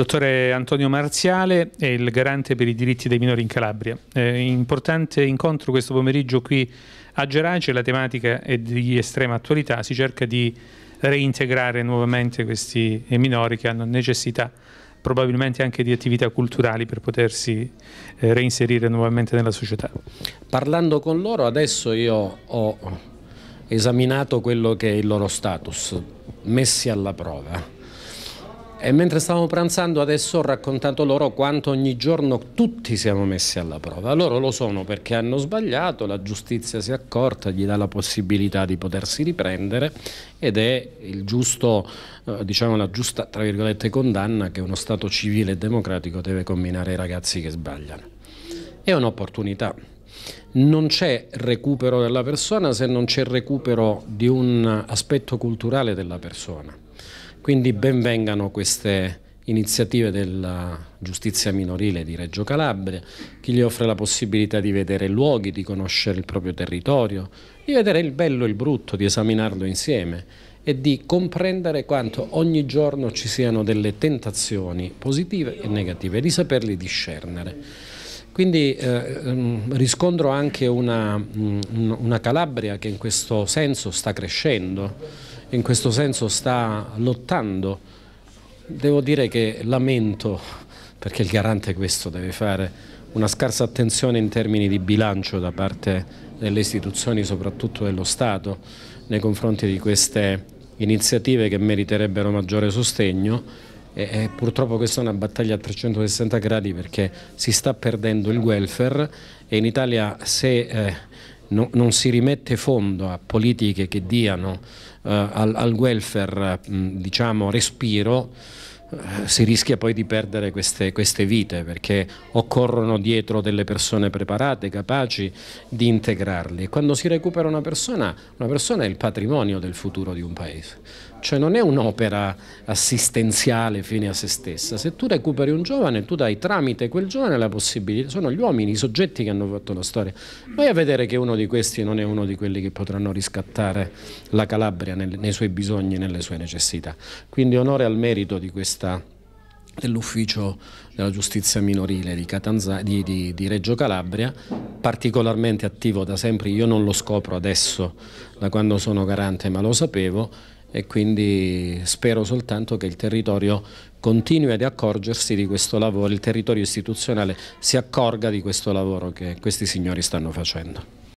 Dottore Antonio Marziale è il garante per i diritti dei minori in Calabria. Eh, importante incontro questo pomeriggio qui a Gerace, la tematica è di estrema attualità, si cerca di reintegrare nuovamente questi minori che hanno necessità probabilmente anche di attività culturali per potersi eh, reinserire nuovamente nella società. Parlando con loro adesso io ho esaminato quello che è il loro status, messi alla prova e mentre stavamo pranzando adesso ho raccontato loro quanto ogni giorno tutti siamo messi alla prova. Loro lo sono perché hanno sbagliato, la giustizia si è accorta, gli dà la possibilità di potersi riprendere ed è giusto, eh, diciamo, la giusta condanna che uno Stato civile e democratico deve combinare ai ragazzi che sbagliano. È un'opportunità. Non c'è recupero della persona se non c'è recupero di un aspetto culturale della persona. Quindi benvengano queste iniziative della giustizia minorile di Reggio Calabria, che gli offre la possibilità di vedere luoghi, di conoscere il proprio territorio, di vedere il bello e il brutto, di esaminarlo insieme e di comprendere quanto ogni giorno ci siano delle tentazioni positive e negative, di saperli discernere. Quindi eh, ehm, riscontro anche una, mm, una Calabria che in questo senso sta crescendo in questo senso sta lottando. Devo dire che lamento, perché il garante questo deve fare, una scarsa attenzione in termini di bilancio da parte delle istituzioni, soprattutto dello Stato, nei confronti di queste iniziative che meriterebbero maggiore sostegno e, e purtroppo questa è una battaglia a 360 gradi perché si sta perdendo il welfare e in Italia se eh, no, non si rimette fondo a politiche che diano eh, al, al, welfare mh, mm, diciamo, respiro, eh, si rischia poi di perdere queste, queste, vite perché occorrono dietro delle persone preparate, capaci di integrarli. quando si recupera una persona, una persona è il patrimonio del futuro di un paese cioè non è un'opera assistenziale fine a se stessa, se tu recuperi un giovane tu dai tramite quel giovane la possibilità, sono gli uomini, i soggetti che hanno fatto la storia, vai a vedere che uno di questi non è uno di quelli che potranno riscattare la Calabria nel, nei suoi bisogni, nelle sue necessità, quindi onore al merito di questa dell'ufficio della giustizia minorile di, Catanza, di, di, di, Reggio Calabria, particolarmente attivo da sempre, io non lo scopro adesso da quando sono garante ma lo sapevo, e quindi spero soltanto che il territorio continui ad accorgersi di questo lavoro, il territorio istituzionale si accorga di questo lavoro che questi signori stanno facendo.